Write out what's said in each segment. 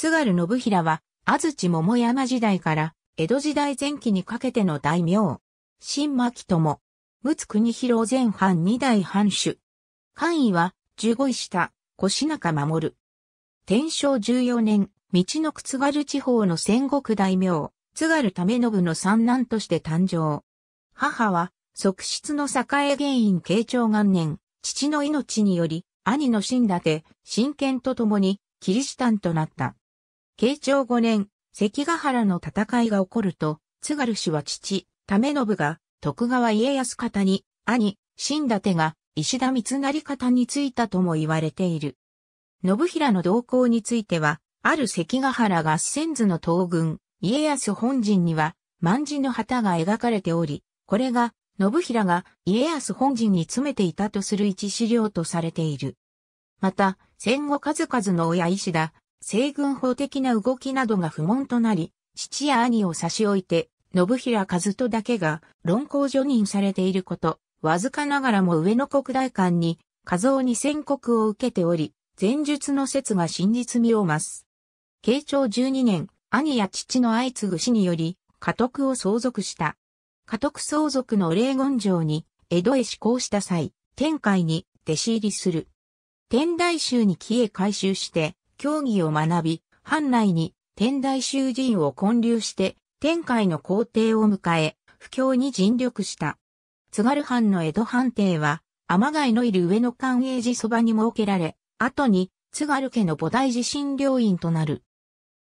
津軽信平は、安土桃山時代から江戸時代前期にかけての大名。新巻友。陸奥国広前藩二代藩主。官位は、十五位下、越中守。天正十四年、道の津軽地方の戦国大名、津軽為信の三男として誕生。母は、側室の栄原因慶長元年、父の命により、兄の死んだて、真剣と共に、キリシタンとなった。慶長5年、関ヶ原の戦いが起こると、津軽氏は父、為信が徳川家康方に、兄、新手が石田三成方についたとも言われている。信平の動向については、ある関ヶ原合戦図の東軍、家康本陣には、万字の旗が描かれており、これが、信平が家康本陣に詰めていたとする一資料とされている。また、戦後数々の親石田、西軍法的な動きなどが不問となり、父や兄を差し置いて、信平和人だけが論考助任されていること、わずかながらも上野国大官に、画像に宣告を受けており、前述の説が真実味を増す。慶長12年、兄や父の相次ぐ死により、家督を相続した。家督相続の霊言城に、江戸へ施行した際、天海に弟子入りする。天台宗に帰へ改修して、教義を学び、藩内に天台囚人を建立して天海の皇帝を迎え、不況に尽力した。津軽藩の江戸藩邸は、天貝のいる上野寛永寺そばに設けられ、後に津軽家の菩提寺診療院となる。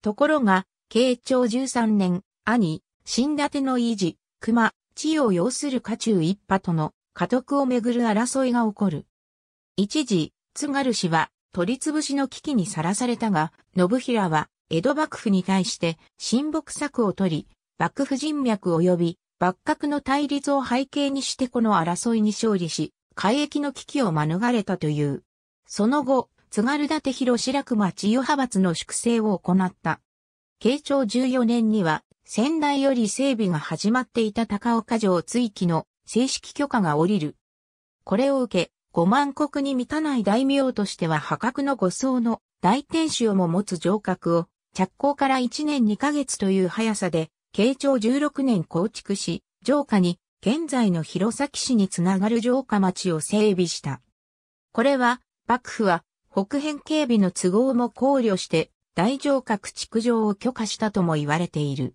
ところが、慶長13年、兄、新立の維持、熊、地を要する家中一派との家督をめぐる争いが起こる。一時、津軽氏は取り潰しの危機にさらされたが、信平は江戸幕府に対して親睦策を取り、幕府人脈及び幕閣の対立を背景にしてこの争いに勝利し、海域の危機を免れたという。その後、津軽立広白熊町代派閥の粛清を行った。慶長14年には、仙台より整備が始まっていた高岡城追記の正式許可が下りる。これを受け、5万国に満たない大名としては破格の五層の大天守をも持つ城郭を着工から1年2ヶ月という速さで、慶長16年構築し、城下に現在の弘前市につながる城下町を整備した。これは、幕府は北辺警備の都合も考慮して大城郭築城を許可したとも言われている。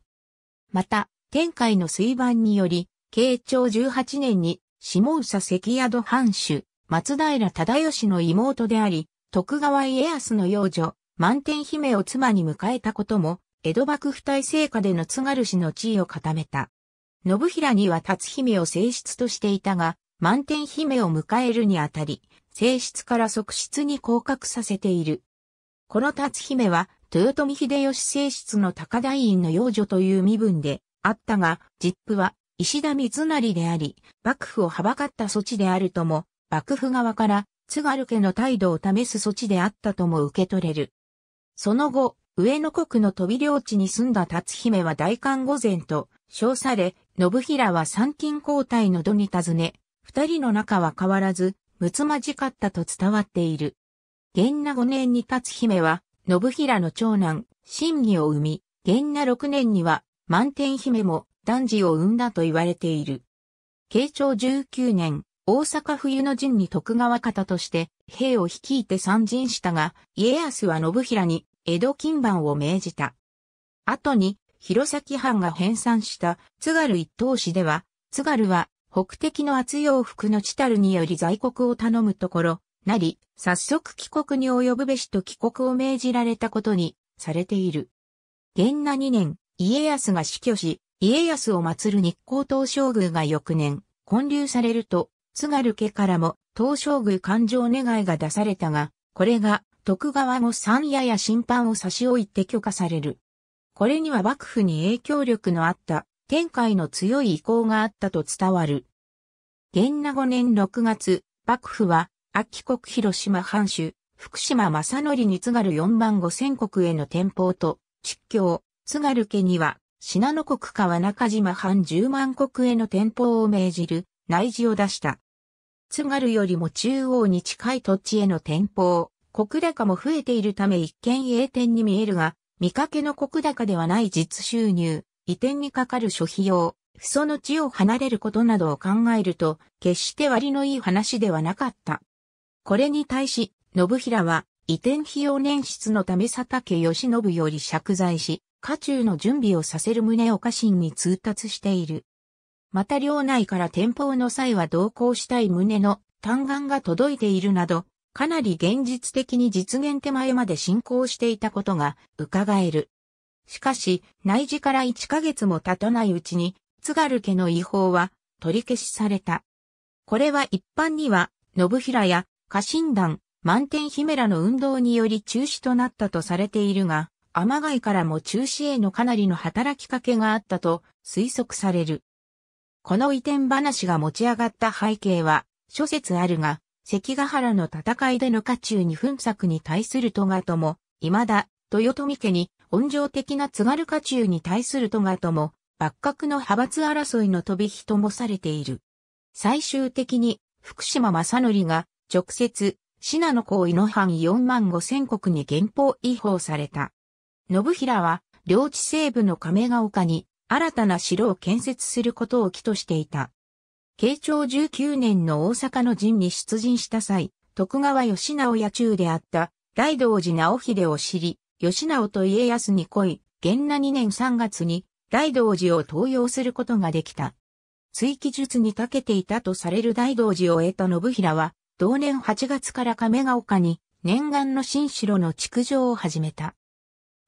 また、天海の水盤により、慶長18年に下総関宿藩主、松平忠義の妹であり、徳川家康の養女、満天姫を妻に迎えたことも、江戸幕府体制下での津軽氏の地位を固めた。信平には辰姫を正室としていたが、満天姫を迎えるにあたり、正室から側室に降格させている。この辰姫は、豊臣秀吉正室の高台院の養女という身分であったが、実父は石田三成であり、幕府をはばかった措置であるとも幕府側から、津軽家の態度を試す措置であったとも受け取れる。その後、上野国の飛び領地に住んだ達姫は大官御前と称され、信平は参勤交代の度に尋ね、二人の仲は変わらず、むつまじかったと伝わっている。元那五年に達姫は、信平の長男、真義を生み、元那六年には、満天姫も男児を産んだと言われている。慶長十九年、大阪冬の陣に徳川方として兵を率いて参陣したが、家康は信平に江戸金番を命じた。後に、弘前藩が編纂した津軽一等市では、津軽は北敵の厚洋服のチタルにより在国を頼むところ、なり、早速帰国に及ぶべしと帰国を命じられたことにされている。元那2年、家康が死去し、家康を祀る日光東照宮が翌年、建立されると、津軽家からも東照宮勘定願いが出されたが、これが徳川も三夜や審判を差し置いて許可される。これには幕府に影響力のあった天海の強い意向があったと伝わる。元那五年六月、幕府は、秋国広島藩主、福島正則に津軽四万五千国への転保と、出京、津軽家には、信濃国川中島藩十万国への転保を命じる、内示を出した。津軽よりも中央に近い土地への店舗、国高も増えているため一見栄転に見えるが、見かけの国高ではない実収入、移転にかかる諸費用、不その地を離れることなどを考えると、決して割のいい話ではなかった。これに対し、信平は、移転費用捻出のため佐竹義信より借財し、家中の準備をさせる旨を家臣に通達している。また領内から転校の際は同行したい旨の嘆願が届いているなど、かなり現実的に実現手前まで進行していたことが伺える。しかし、内示から1ヶ月も経たないうちに、津軽家の違法は取り消しされた。これは一般には、信平や家臣団、満天姫らの運動により中止となったとされているが、天外からも中止へのかなりの働きかけがあったと推測される。この移転話が持ち上がった背景は、諸説あるが、関ヶ原の戦いでの家中に紛作に対する戸賀とも、未だ、豊臣家に、温情的な津軽家中に対する戸賀とも、幕閣の派閥争いの飛び火ともされている。最終的に、福島正則が、直接、信濃公為の藩4万5千国に原法違法された。信平は、領地西部の亀ヶ丘に、新たな城を建設することを起としていた。慶長19年の大阪の陣に出陣した際、徳川義直や中であった大道寺直秀を知り、義直と家康に恋、元那2年3月に大道寺を登用することができた。追記術に長けていたとされる大道寺を得た信平は、同年8月から亀ヶ丘に念願の新城の築城を始めた。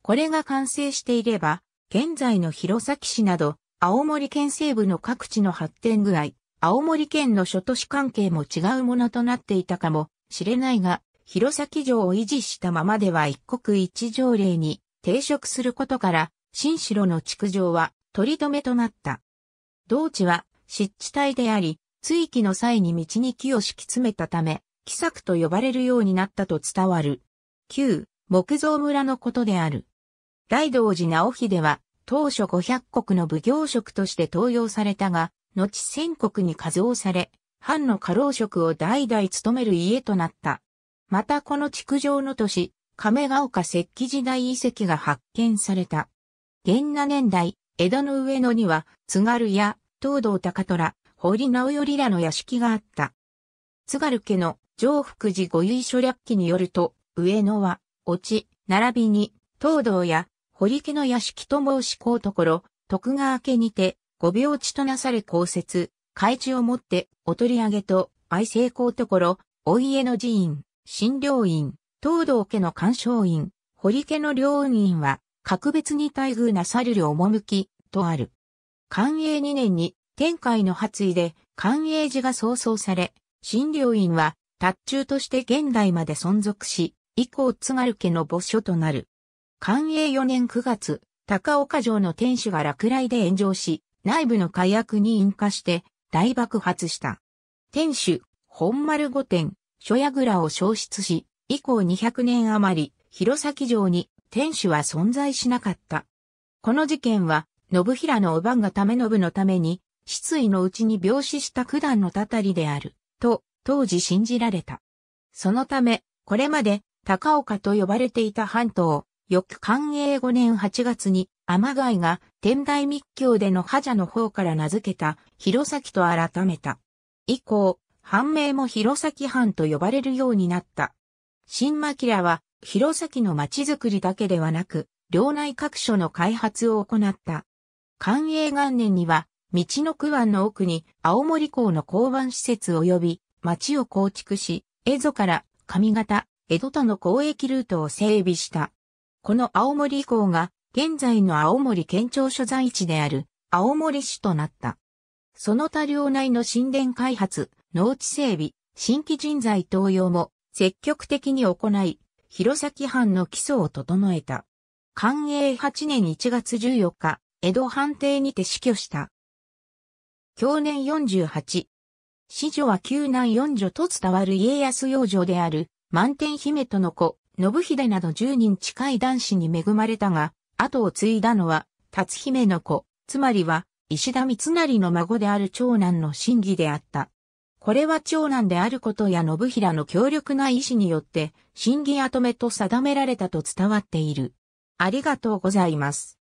これが完成していれば、現在の弘前市など、青森県西部の各地の発展具合、青森県の諸都市関係も違うものとなっていたかもしれないが、弘前城を維持したままでは一国一条例に抵触することから、新城の築城は取り留めとなった。同地は湿地帯であり、追記の際に道に木を敷き詰めたため、木作と呼ばれるようになったと伝わる。旧木造村のことである。大道寺直秀は、当初五百国の奉行職として登用されたが、後千国に加増され、藩の家老職を代々務める家となった。またこの築城の都市、亀ヶ丘石器時代遺跡が発見された。現那年代、江戸の上野には、津軽や、東道高虎、堀直頼らの屋敷があった。津軽家の上福寺御遊書略記によると、上野は、落ち、並びに、東道や堀家の屋敷と申しこうところ、徳川家にて、ご病地となされ公設、開地をもって、お取り上げと、愛成功ところ、お家の寺院、診療院、東道家の鑑賞院、堀家の両院は、格別に待遇なさるる趣、とある。寛永2年に、天海の発意で、寛永寺が創創され、診療院は、達中として現代まで存続し、以降津軽家の墓所となる。寛永4年9月、高岡城の天守が落雷で炎上し、内部の火薬に引火して大爆発した。天守、本丸御殿、諸倉を消失し、以降200年余り、弘前城に天守は存在しなかった。この事件は、信平のおばんがめ信のために、失意のうちに病死した九段のたたりである、と、当時信じられた。そのため、これまで、高岡と呼ばれていた半島、翌寛永5年8月に、天貝が天台密教での覇者の方から名付けた弘前と改めた。以降、藩名も弘前藩と呼ばれるようになった。新牧らは、弘前の町づくりだけではなく、領内各所の開発を行った。寛永元年には、道の区湾の奥に青森港の港湾施設及び町を構築し、江戸から上方、江戸との交易ルートを整備した。この青森港が現在の青森県庁所在地である青森市となった。その他領内の神殿開発、農地整備、新規人材登用も積極的に行い、弘前藩の基礎を整えた。寛永8年1月14日、江戸藩邸にて死去した。去年48。子女は旧南四女と伝わる家康養女である満天姫との子、信秀など10人近い男子に恵まれたが、後を継いだのは、辰姫の子、つまりは、石田三成の孫である長男の真偽であった。これは長男であることや信平の強力な意志によって、真偽跡目と定められたと伝わっている。ありがとうございます。